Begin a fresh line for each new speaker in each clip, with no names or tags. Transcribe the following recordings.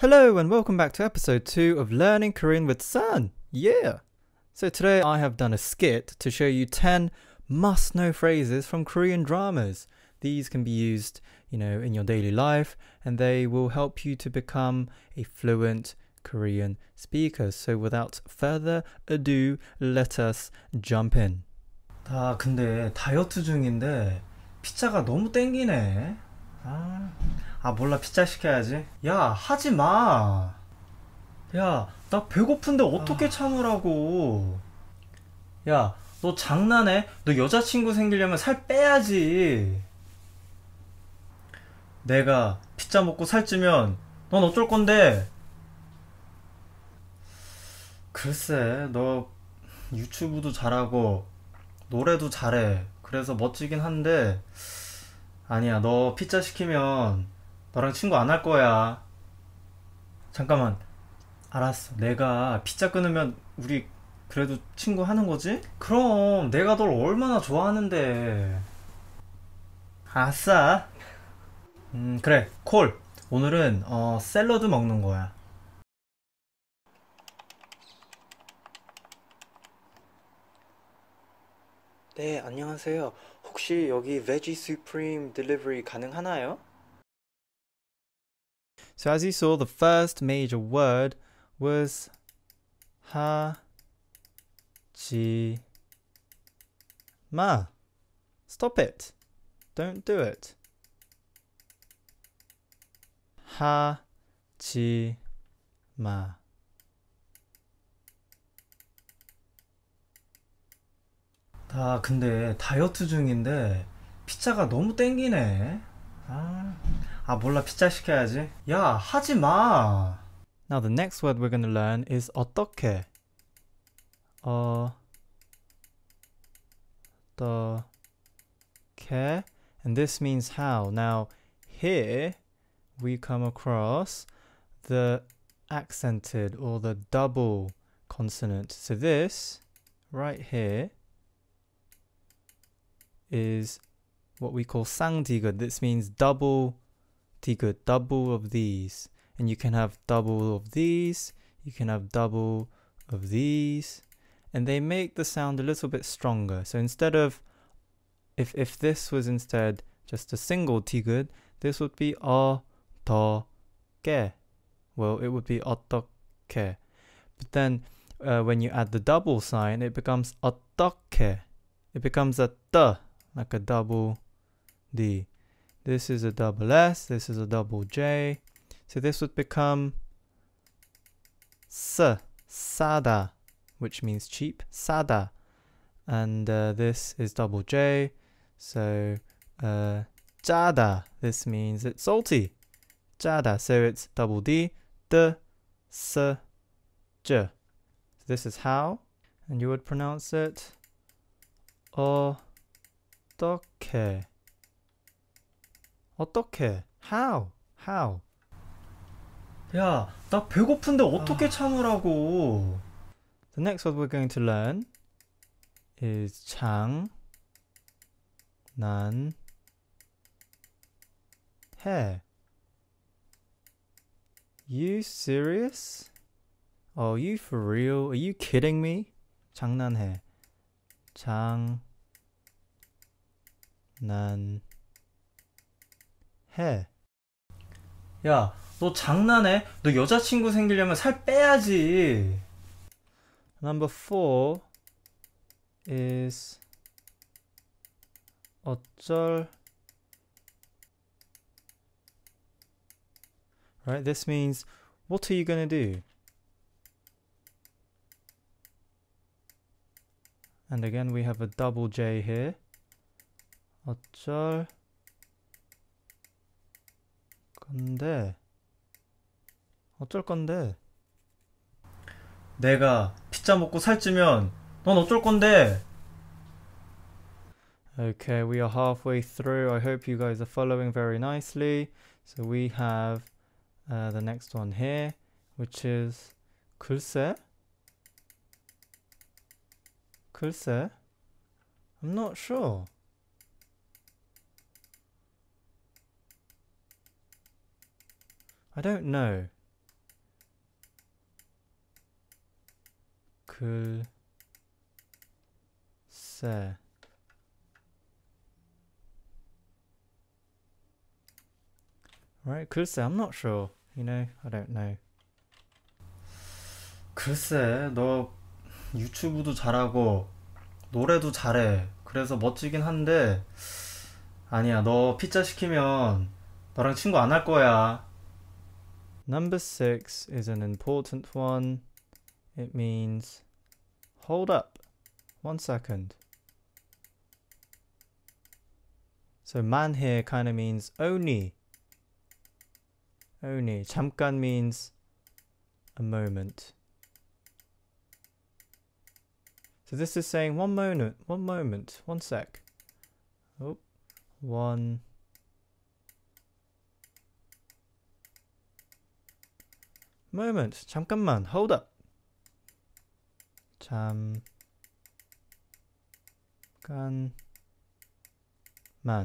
Hello and welcome back to episode 2 of Learning Korean with Sun. Yeah! So today I have done a skit to show you 10 must know phrases from Korean dramas. These can be used, you know, in your daily life and they will help you to become a fluent Korean speaker. So without further ado, let us jump in. 아, 근데 다이어트 중인데 피자가 너무 땡기네. 아. 아 몰라 피자 시켜야지 야 하지마 야 나 배고픈데 어떻게 아... 참으라고 야 너 장난해? 너 여자친구 생기려면 살 빼야지 내가 피자 먹고 살찌면 넌 어쩔 건데 글쎄 너 유튜브도 잘하고 노래도 잘해 그래서 멋지긴 한데 아니야 너 피자 시키면 너랑 친구 안 할 거야. 잠깐만. 알았어. 내가 피자 끊으면 우리 그래도 친구 하는 거지? 그럼 내가 널 얼마나 좋아하는데. 아싸. 음, 그래. 콜. 오늘은 어, 샐러드 먹는 거야. 네, 안녕하세요. 혹시 여기 Veggie e s u p r m 베지 수프림 딜리버리 가능하나요? So as you saw, the first major word was 하지마. Stop it. Don't do it. 하지마. 아 근데 다이어트 중인데 피자가 너무 땡기네. 아. 아 몰라 피자 시켜야지 야 Now the next word we're gonna learn is 어떻게 어떻게 and this means how now here we come across the accented or the double consonant so this right here is what we call sangdiga this means double take a double of these and you can have double of these you can have double of these and they make the sound a little bit stronger so instead of if if this was instead just a single tigud this would be a ke well it would be otoke but then uh, when you add the double sign it becomes otoke it becomes a t like a double d this is a double S, this is a double J. So this would become S, Sada, which means cheap, Sada. And uh, this is double J, so uh, Jada, this means it's salty. Jada, so it's double D, D, S, J. So this is how, and you would pronounce it Otoke. 어떻게? How? How? 야, 나 배고픈데 어떻게 아. 참으라고? The next word we're going to learn is 장, 난, 해. You serious? Are you for real? Are you kidding me? 장난해. 장, 난, 해. 야, 너 장난해? 너 여자친구 생기려면 살 빼야지. Number four is 어쩔 Right, this means what are you gonna do? And again we have a double J here. 어쩔 어쩔 건데 내가 피자 먹고 살찌면 넌 어쩔 건데 Okay, we are halfway through. I hope you guys are following very nicely. So we have uh, the next one here, which is 글쎄. 글쎄. I'm not sure. I don't know. 글쎄 그, Right, 글쎄, I'm not sure. You know, I don't know. 글쎄, 너 유튜브도 잘하고 노래도 잘해. 그래서 멋지긴 한데 아니야, 너 피자 시키면 너랑 친구 안 할 거야. Number six is an important one. It means hold up one second. So man here kind of means only. Only. 잠깐 means a moment. So this is saying one moment, one moment, one sec. Oh, one moment. 잠깐만. Hold up. 잠깐만.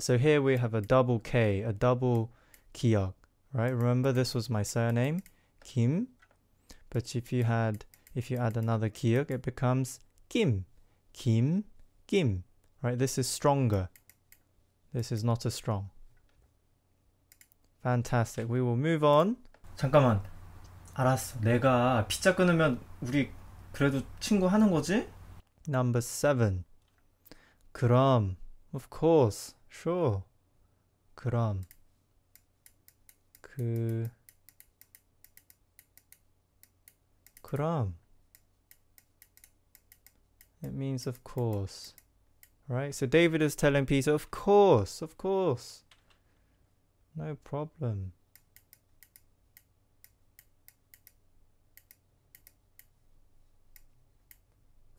So here we have a double K, a double 기억, right? Remember this was my surname, Kim. But if you had, if you add another 기억, it becomes Kim, Kim, Kim, right? This is stronger. This is not as strong. Fantastic. We will move on. 잠깐만. 알았어. 내가 빗자 끊으면 우리 그래도 친구 하는 거지? Number seven. 그럼, of course, sure. 그럼, 그, 그럼. It means of course. Right? So David is telling Peter, of course, of course. No problem.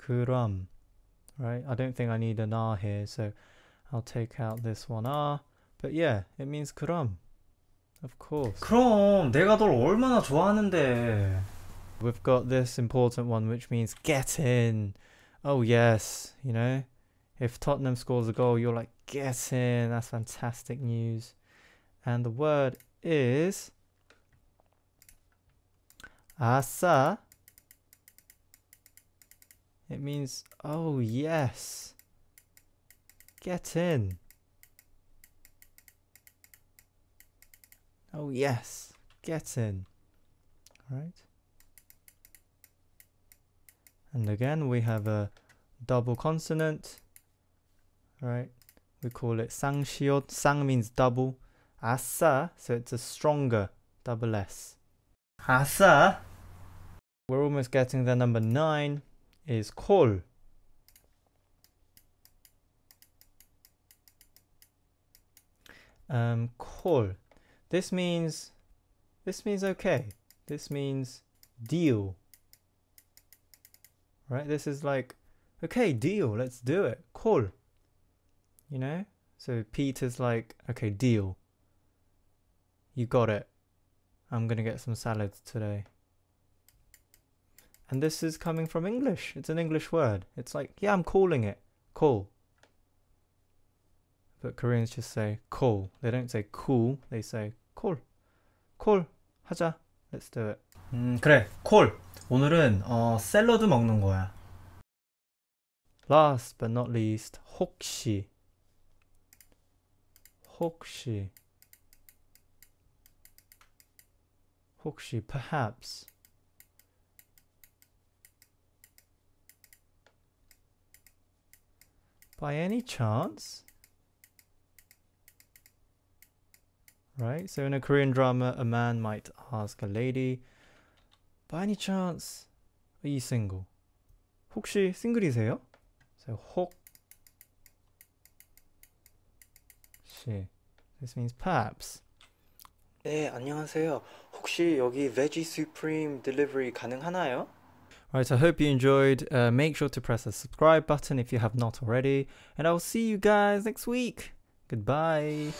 kuram, right? I don't think I need an r here, so I'll take out this one r. But yeah, it means kuram. Of course. 그럼 내가 널 얼마나 좋아하는데. We've got this important one, which means get in. Oh yes, you know, if Tottenham scores a goal, you're like get in. That's fantastic news. And the word is asa. It means, oh yes, get in. Oh yes, get in, All right. And again, we have a double consonant, right? We call it sang shield. Sang means double. Asa, so it's a stronger double S. Asa. We're almost getting the number nine is call um, call this means this means okay this means deal right this is like okay deal let's do it call you know so Peter's like okay deal you got it I'm gonna get some salads today and this is coming from English. It's an English word. It's like, yeah, I'm calling it. Call. But Koreans just say call. They don't say cool. They say call. call. 하자. Let's do it. 음, 그래. 콜. 오늘은 어, 샐러드 먹는 거야. Last but not least, 혹시. 혹시. 혹시 perhaps. by any chance? Right, so in a Korean drama, a man might ask a lady, by any chance, are you single? 혹시 싱글이세요? So 혹 시. This means perhaps. 네, 안녕하세요. 혹시 여기 Veggie Supreme delivery 가능하나요? Right. I hope you enjoyed. Uh, make sure to press the subscribe button if you have not already. And I'll see you guys next week. Goodbye.